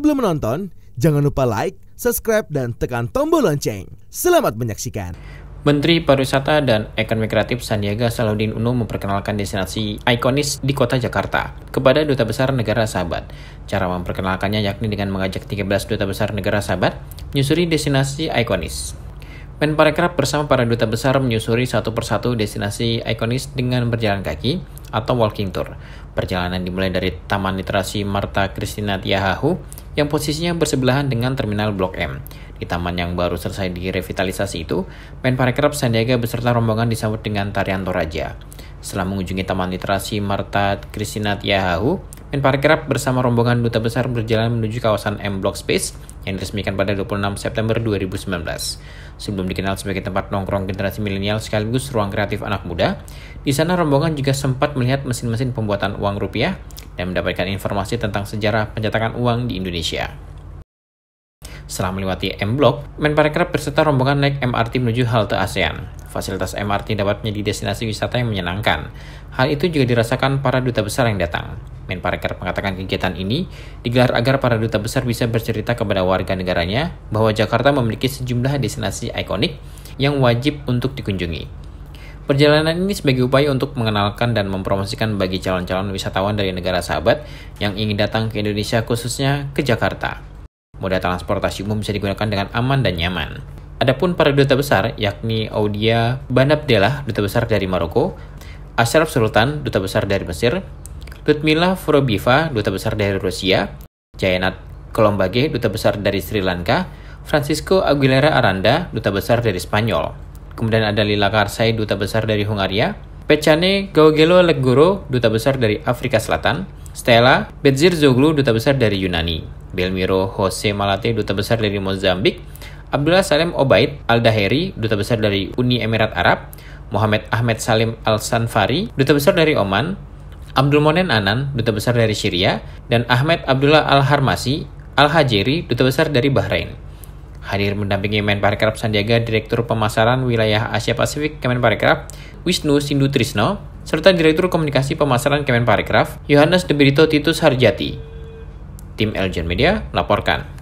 Sebelum menonton, jangan lupa like, subscribe, dan tekan tombol lonceng. Selamat menyaksikan. Menteri Pariwisata dan Ekonomi Kreatif Sandiaga Salahuddin Uno memperkenalkan destinasi ikonis di kota Jakarta kepada duta besar negara sahabat. Cara memperkenalkannya yakni dengan mengajak 13 duta besar negara sahabat menyusuri destinasi ikonis. Menparekraf bersama para duta besar menyusuri satu persatu destinasi ikonis dengan berjalan kaki atau walking tour. Perjalanan dimulai dari Taman Literasi Marta Christina Tiahahu yang posisinya bersebelahan dengan terminal Blok M. Di taman yang baru selesai direvitalisasi itu, Menparekraf Sandiaga beserta rombongan disambut dengan tarian Toraja. Setelah mengunjungi Taman Literasi Marta Kristina Tiahahu, Menparekraf bersama rombongan duta besar berjalan menuju kawasan M Block Space yang diresmikan pada 26 September 2019. Sebelum dikenal sebagai tempat nongkrong generasi milenial sekaligus ruang kreatif anak muda, di sana rombongan juga sempat melihat mesin-mesin pembuatan uang rupiah dan mendapatkan informasi tentang sejarah pencetakan uang di Indonesia. Setelah melewati M Block, Menparekraf berserta rombongan naik MRT menuju halte ASEAN. Fasilitas MRT dapat menjadi destinasi wisata yang menyenangkan. Hal itu juga dirasakan para duta besar yang datang. Menparekraf mengatakan kegiatan ini digelar agar para duta besar bisa bercerita kepada warga negaranya bahwa Jakarta memiliki sejumlah destinasi ikonik yang wajib untuk dikunjungi. Perjalanan ini sebagai upaya untuk mengenalkan dan mempromosikan bagi calon-calon wisatawan dari negara sahabat yang ingin datang ke Indonesia khususnya ke Jakarta. Moda transportasi umum bisa digunakan dengan aman dan nyaman. Adapun para duta besar yakni Audia Banabdelah, duta besar dari Maroko, Ashraf Sultan, duta besar dari Mesir, Ludmila Furobiva, duta besar dari Rusia, Jayanat Kolombage, duta besar dari Sri Lanka, Francisco Aguilera Aranda, duta besar dari Spanyol. Kemudian ada Lila Karsai, Duta Besar dari Hungaria. Pecane Gaugelo Leguro, Duta Besar dari Afrika Selatan. Stella Bedzir Zoglu, Duta Besar dari Yunani. Belmiro Jose Malate, Duta Besar dari Mozambik. Abdullah Salem Obaid Aldaheri, Duta Besar dari Uni Emirat Arab. Muhammad Ahmed Salim Al-Sanfari, Duta Besar dari Oman. Abdul Monen Anan, Duta Besar dari Syria. Dan Ahmed Abdullah Al-Harmasi, Al-Hajiri, Duta Besar dari Bahrain. Hadir mendampingi Menparekraf Sandiaga Direktur Pemasaran Wilayah Asia Pasifik Kemenparekraf Wisnu Sindu Trisno, serta Direktur Komunikasi Pemasaran Kemenparekraf Yohanes Debirito Titus Harjati. Tim Elgen Media melaporkan.